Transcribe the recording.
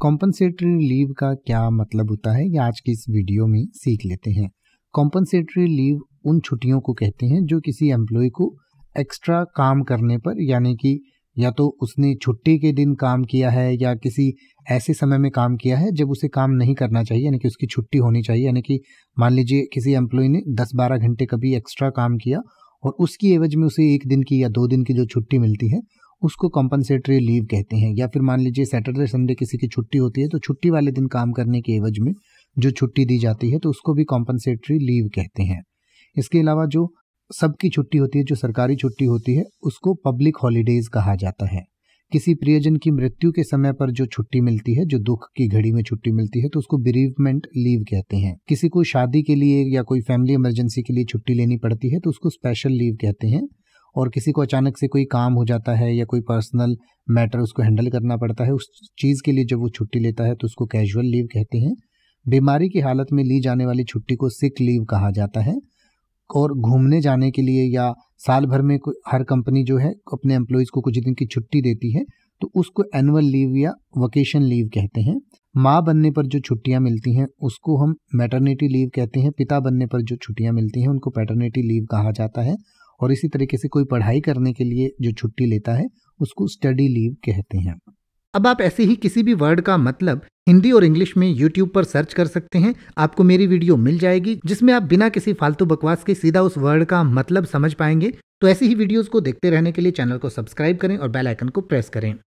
compensatory leave का क्या मतलब होता है ये आज की इस वीडियो में सीख लेते हैं कॉम्पनसेटरी लीव उन छुट्टियों को कहते हैं जो किसी एम्प्लॉय को एक्स्ट्रा काम करने पर यानी कि या तो उसने छुट्टी के दिन काम किया है या किसी ऐसे समय में काम किया है जब उसे काम नहीं करना चाहिए यानी कि उसकी छुट्टी होनी चाहिए यानी कि मान लीजिए किसी एम्प्लॉय ने 10-12 घंटे कभी एक्स्ट्रा काम किया और उसकी एवज में उसे एक दिन की या दो दिन की जो छुट्टी मिलती है उसको कॉम्पनसेटरी लीव कहते हैं या फिर मान लीजिए सैटरडे संडे किसी की छुट्टी होती है तो छुट्टी वाले दिन काम करने के एवज में जो छुट्टी दी जाती है तो उसको भी कॉम्पनसेटरी लीव कहते हैं इसके अलावा जो सबकी छुट्टी होती है जो सरकारी छुट्टी होती है उसको पब्लिक हॉलीडेज कहा जाता है किसी प्रियजन की मृत्यु के समय पर जो छुट्टी मिलती है जो दुख की घड़ी में छुट्टी मिलती है तो उसको बिरीवमेंट लीव कहते हैं किसी को शादी के लिए या कोई फैमिली इमरजेंसी के लिए छुट्टी लेनी पड़ती है तो उसको स्पेशल लीव कहते हैं और किसी को अचानक से कोई काम हो जाता है या कोई पर्सनल मैटर उसको हैंडल करना पड़ता है उस चीज़ के लिए जब वो छुट्टी लेता है तो उसको कैजुअल लीव कहते हैं बीमारी की हालत में ली जाने वाली छुट्टी को सिक लीव कहा जाता है और घूमने जाने के लिए या साल भर में हर कंपनी जो है अपने एम्प्लॉयज़ को कुछ दिन की छुट्टी देती है तो उसको एनुअल लीव या वकेशन लीव कहते हैं माँ बनने पर जो छुट्टियाँ मिलती हैं उसको हम मैटरनिटी लीव कहते हैं पिता बनने पर जो छुट्टियाँ मिलती हैं उनको पैटर्निटी लीव कहा जाता है और इसी तरीके से कोई पढ़ाई करने के लिए जो छुट्टी लेता है उसको स्टडी लीव कहते हैं अब आप ऐसे ही किसी भी वर्ड का मतलब हिंदी और इंग्लिश में YouTube पर सर्च कर सकते हैं आपको मेरी वीडियो मिल जाएगी जिसमें आप बिना किसी फालतू बकवास के सीधा उस वर्ड का मतलब समझ पाएंगे तो ऐसी ही वीडियोस को देखते रहने के लिए चैनल को सब्सक्राइब करें और बेल आइकन को प्रेस करें